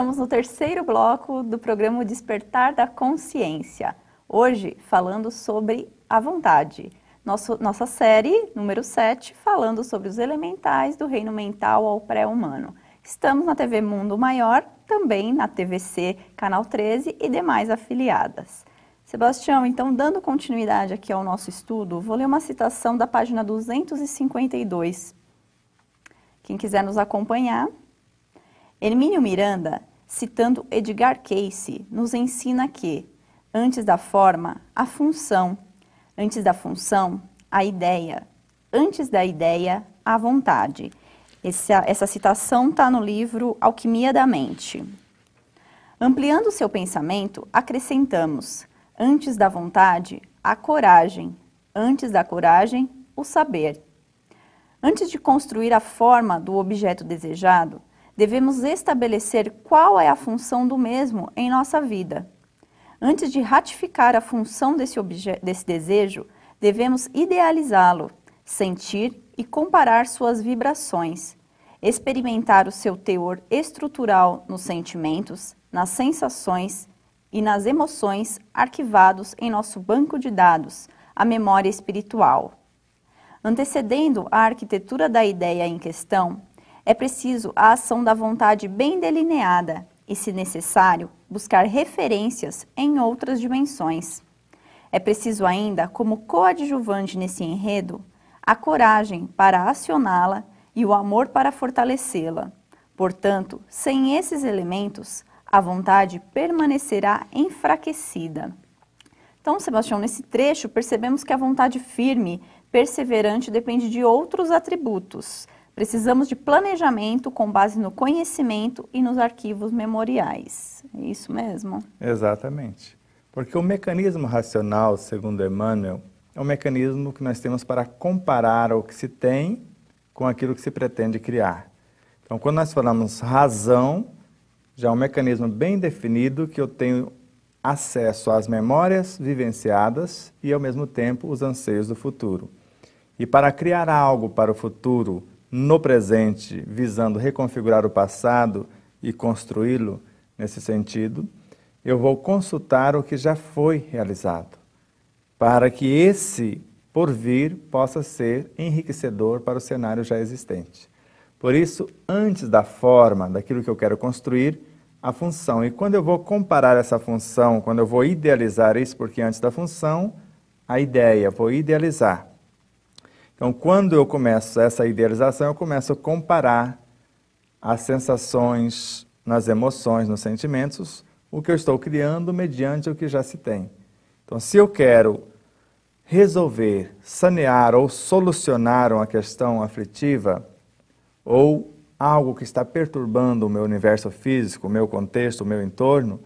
estamos no terceiro bloco do programa Despertar da Consciência. Hoje, falando sobre a vontade. Nosso, nossa série número 7, falando sobre os elementais do reino mental ao pré-humano. Estamos na TV Mundo Maior, também na TVC Canal 13 e demais afiliadas. Sebastião, então, dando continuidade aqui ao nosso estudo, vou ler uma citação da página 252. Quem quiser nos acompanhar. Hermínio Miranda citando Edgar Cayce, nos ensina que, antes da forma, a função, antes da função, a ideia, antes da ideia, a vontade. Essa, essa citação está no livro Alquimia da Mente. Ampliando seu pensamento, acrescentamos, antes da vontade, a coragem, antes da coragem, o saber. Antes de construir a forma do objeto desejado, devemos estabelecer qual é a função do mesmo em nossa vida. Antes de ratificar a função desse, desse desejo, devemos idealizá-lo, sentir e comparar suas vibrações, experimentar o seu teor estrutural nos sentimentos, nas sensações e nas emoções arquivados em nosso banco de dados, a memória espiritual. Antecedendo a arquitetura da ideia em questão, é preciso a ação da vontade bem delineada e, se necessário, buscar referências em outras dimensões. É preciso ainda, como coadjuvante nesse enredo, a coragem para acioná-la e o amor para fortalecê-la. Portanto, sem esses elementos, a vontade permanecerá enfraquecida. Então, Sebastião, nesse trecho percebemos que a vontade firme, perseverante, depende de outros atributos, Precisamos de planejamento com base no conhecimento e nos arquivos memoriais. É isso mesmo? Exatamente. Porque o mecanismo racional, segundo Emmanuel, é um mecanismo que nós temos para comparar o que se tem com aquilo que se pretende criar. Então, quando nós falamos razão, já é um mecanismo bem definido que eu tenho acesso às memórias vivenciadas e, ao mesmo tempo, os anseios do futuro. E para criar algo para o futuro no presente, visando reconfigurar o passado e construí-lo nesse sentido, eu vou consultar o que já foi realizado, para que esse por vir possa ser enriquecedor para o cenário já existente. Por isso, antes da forma, daquilo que eu quero construir, a função. E quando eu vou comparar essa função, quando eu vou idealizar isso, porque antes da função, a ideia, vou idealizar. Então, quando eu começo essa idealização, eu começo a comparar as sensações nas emoções, nos sentimentos, o que eu estou criando mediante o que já se tem. Então, se eu quero resolver, sanear ou solucionar uma questão aflitiva ou algo que está perturbando o meu universo físico, o meu contexto, o meu entorno,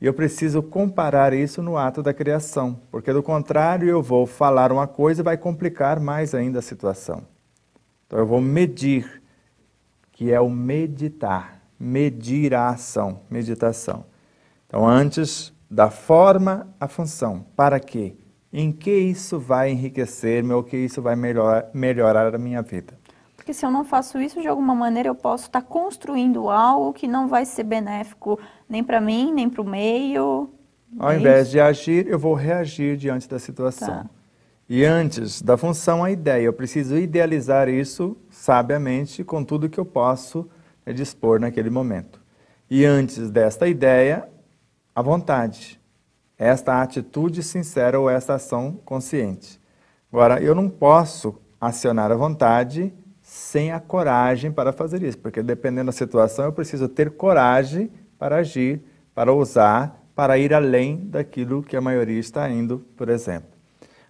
e eu preciso comparar isso no ato da criação, porque do contrário eu vou falar uma coisa e vai complicar mais ainda a situação. Então eu vou medir, que é o meditar, medir a ação, meditação. Então antes da forma a função, para quê? Em que isso vai enriquecer-me ou que isso vai melhor, melhorar a minha vida? porque se eu não faço isso de alguma maneira eu posso estar tá construindo algo que não vai ser benéfico nem para mim, nem para o meio. Ao é invés isso? de agir, eu vou reagir diante da situação. Tá. E antes da função, a ideia. Eu preciso idealizar isso sabiamente com tudo que eu posso né, dispor naquele momento. E antes desta ideia, a vontade. Esta atitude sincera ou esta ação consciente. Agora, eu não posso acionar a vontade sem a coragem para fazer isso, porque dependendo da situação eu preciso ter coragem para agir, para ousar, para ir além daquilo que a maioria está indo, por exemplo.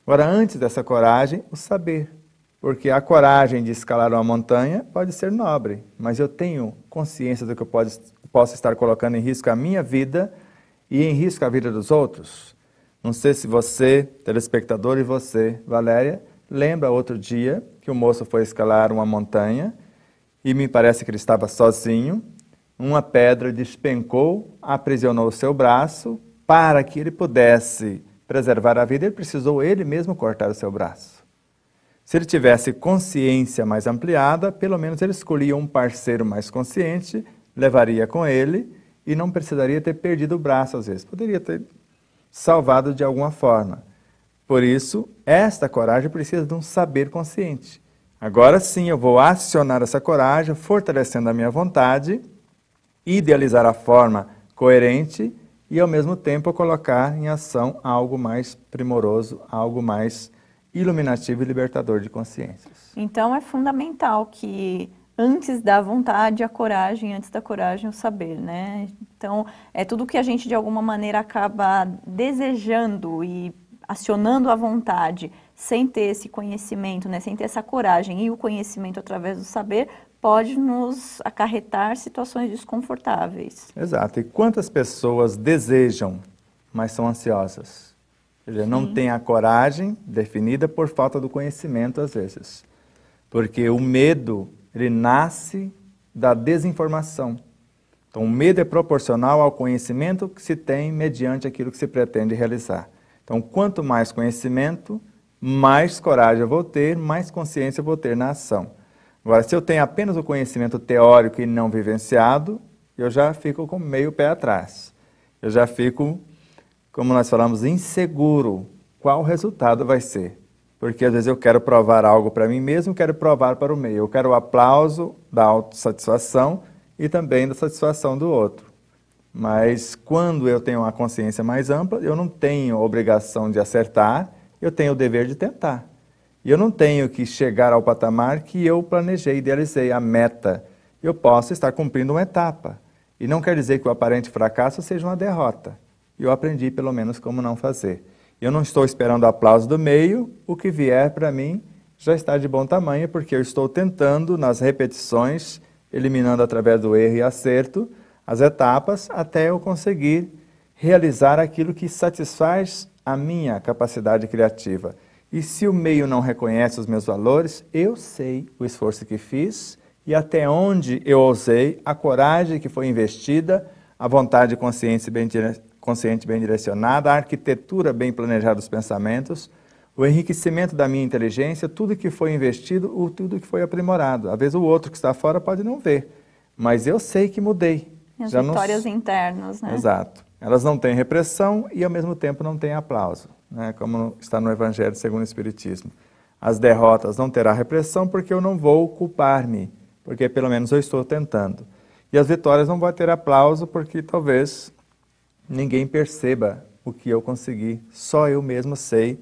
Agora, antes dessa coragem, o saber. Porque a coragem de escalar uma montanha pode ser nobre, mas eu tenho consciência do que eu pode, posso estar colocando em risco a minha vida e em risco a vida dos outros. Não sei se você, telespectador, e você, Valéria, lembra outro dia que o moço foi escalar uma montanha e me parece que ele estava sozinho. Uma pedra despencou, aprisionou seu braço para que ele pudesse preservar a vida. Ele precisou ele mesmo cortar o seu braço. Se ele tivesse consciência mais ampliada, pelo menos ele escolhia um parceiro mais consciente, levaria com ele e não precisaria ter perdido o braço às vezes. Poderia ter salvado de alguma forma. Por isso, esta coragem precisa de um saber consciente. Agora sim eu vou acionar essa coragem, fortalecendo a minha vontade, idealizar a forma coerente e ao mesmo tempo colocar em ação algo mais primoroso, algo mais iluminativo e libertador de consciências. Então é fundamental que antes da vontade a coragem, antes da coragem o saber, né? Então é tudo que a gente de alguma maneira acaba desejando e acionando a vontade, sem ter esse conhecimento, né, sem ter essa coragem e o conhecimento através do saber, pode nos acarretar situações desconfortáveis. Exato. E quantas pessoas desejam, mas são ansiosas? Dizer, não têm a coragem definida por falta do conhecimento, às vezes. Porque o medo, ele nasce da desinformação. Então, o medo é proporcional ao conhecimento que se tem mediante aquilo que se pretende realizar. Então, quanto mais conhecimento, mais coragem eu vou ter, mais consciência eu vou ter na ação. Agora, se eu tenho apenas o conhecimento teórico e não vivenciado, eu já fico com meio pé atrás. Eu já fico, como nós falamos, inseguro. Qual o resultado vai ser? Porque às vezes eu quero provar algo para mim mesmo, quero provar para o meio. Eu quero o aplauso da autossatisfação e também da satisfação do outro. Mas quando eu tenho uma consciência mais ampla, eu não tenho obrigação de acertar, eu tenho o dever de tentar. E eu não tenho que chegar ao patamar que eu planejei, idealizei, a meta. Eu posso estar cumprindo uma etapa. E não quer dizer que o aparente fracasso seja uma derrota. Eu aprendi, pelo menos, como não fazer. Eu não estou esperando aplauso do meio, o que vier para mim já está de bom tamanho, porque eu estou tentando, nas repetições, eliminando através do erro e acerto, as etapas até eu conseguir realizar aquilo que satisfaz a minha capacidade criativa. E se o meio não reconhece os meus valores, eu sei o esforço que fiz e até onde eu ousei, a coragem que foi investida, a vontade consciente bem, consciente bem direcionada, a arquitetura bem planejada dos pensamentos, o enriquecimento da minha inteligência, tudo que foi investido ou tudo que foi aprimorado. Às vezes o outro que está fora pode não ver, mas eu sei que mudei, as já vitórias nos... internas, né? Exato. Elas não têm repressão e, ao mesmo tempo, não têm aplauso, né? como está no Evangelho segundo o Espiritismo. As derrotas não terá repressão porque eu não vou culpar-me, porque pelo menos eu estou tentando. E as vitórias não vão ter aplauso porque talvez ninguém perceba o que eu consegui, só eu mesmo sei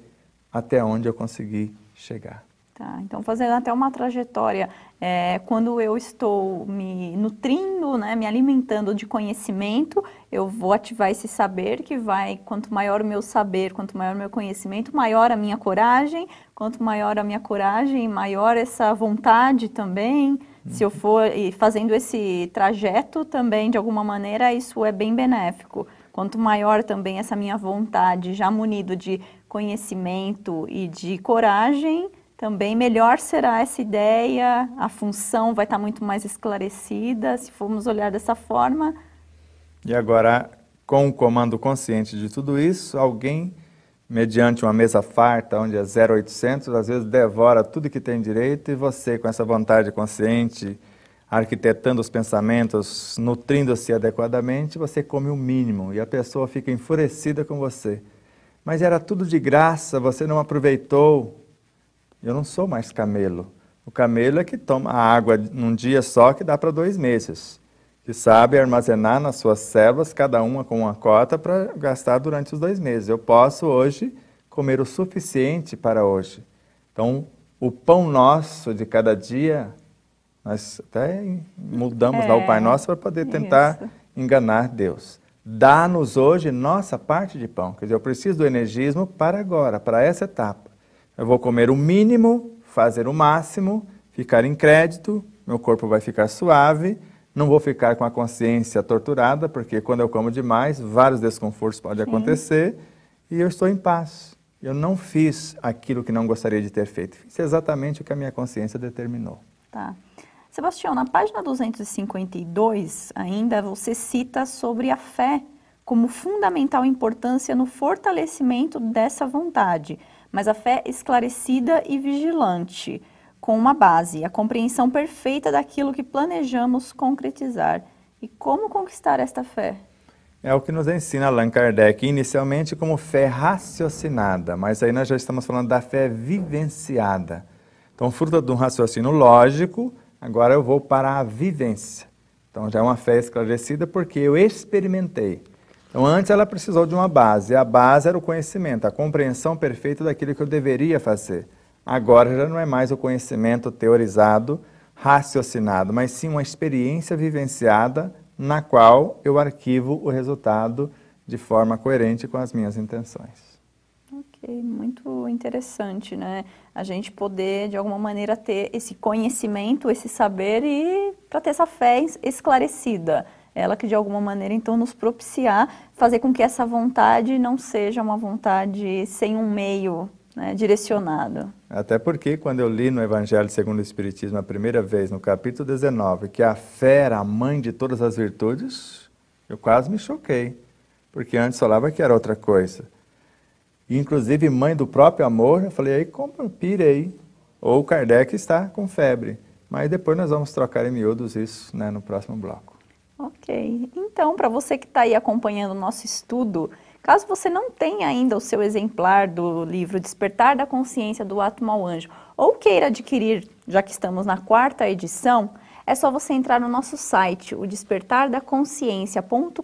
até onde eu consegui chegar. Tá, então fazendo até uma trajetória, é, quando eu estou me nutrindo, né, me alimentando de conhecimento, eu vou ativar esse saber que vai, quanto maior o meu saber, quanto maior o meu conhecimento, maior a minha coragem, quanto maior a minha coragem, maior essa vontade também. Uhum. Se eu uhum. for fazendo esse trajeto também, de alguma maneira, isso é bem benéfico. Quanto maior também essa minha vontade, já munido de conhecimento e de coragem, também melhor será essa ideia, a função vai estar muito mais esclarecida se formos olhar dessa forma. E agora, com o comando consciente de tudo isso, alguém, mediante uma mesa farta, onde é 0800, às vezes devora tudo que tem direito e você, com essa vontade consciente, arquitetando os pensamentos, nutrindo-se adequadamente, você come o mínimo e a pessoa fica enfurecida com você. Mas era tudo de graça, você não aproveitou, eu não sou mais camelo. O camelo é que toma água num dia só que dá para dois meses, que sabe armazenar nas suas selvas, cada uma com uma cota, para gastar durante os dois meses. Eu posso hoje comer o suficiente para hoje. Então, o pão nosso de cada dia, nós até mudamos é, lá o Pai é, Nosso para poder tentar isso. enganar Deus. Dá-nos hoje nossa parte de pão. Quer dizer, eu preciso do energismo para agora, para essa etapa. Eu vou comer o mínimo, fazer o máximo, ficar em crédito, meu corpo vai ficar suave, não vou ficar com a consciência torturada, porque quando eu como demais, vários desconfortos podem Sim. acontecer e eu estou em paz. Eu não fiz aquilo que não gostaria de ter feito. Fiz exatamente o que a minha consciência determinou. Tá. Sebastião, na página 252 ainda você cita sobre a fé como fundamental importância no fortalecimento dessa vontade mas a fé esclarecida e vigilante, com uma base, a compreensão perfeita daquilo que planejamos concretizar. E como conquistar esta fé? É o que nos ensina Allan Kardec, inicialmente como fé raciocinada, mas aí nós já estamos falando da fé vivenciada. Então, fruto de um raciocínio lógico, agora eu vou para a vivência. Então, já é uma fé esclarecida porque eu experimentei. Então, antes ela precisou de uma base. A base era o conhecimento, a compreensão perfeita daquilo que eu deveria fazer. Agora já não é mais o conhecimento teorizado, raciocinado, mas sim uma experiência vivenciada na qual eu arquivo o resultado de forma coerente com as minhas intenções. Ok, muito interessante, né? A gente poder, de alguma maneira, ter esse conhecimento, esse saber e para ter essa fé esclarecida ela que de alguma maneira então nos propiciar fazer com que essa vontade não seja uma vontade sem um meio né, direcionado. Até porque quando eu li no Evangelho segundo o Espiritismo a primeira vez, no capítulo 19, que a fé era a mãe de todas as virtudes, eu quase me choquei, porque antes falava que era outra coisa. Inclusive, mãe do próprio amor, eu falei, aí compra, pirei. Ou Kardec está com febre. Mas depois nós vamos trocar em miúdos isso né, no próximo bloco. Ok. Então, para você que está aí acompanhando o nosso estudo, caso você não tenha ainda o seu exemplar do livro Despertar da Consciência do Átomo ao Anjo, ou queira adquirir, já que estamos na quarta edição, é só você entrar no nosso site, o despertardaconsciência.com.br.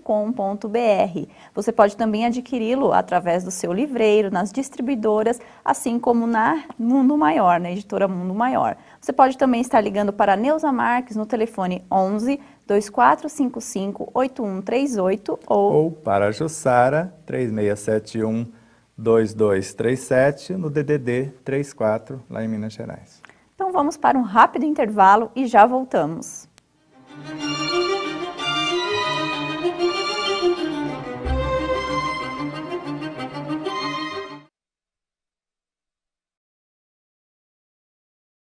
Você pode também adquiri-lo através do seu livreiro, nas distribuidoras, assim como na Mundo Maior, na editora Mundo Maior. Você pode também estar ligando para a Neuza Marques no telefone 11 2455-8138 ou... ou para a Jussara, 3671-2237, no DDD 34, lá em Minas Gerais. Então vamos para um rápido intervalo e já voltamos. Música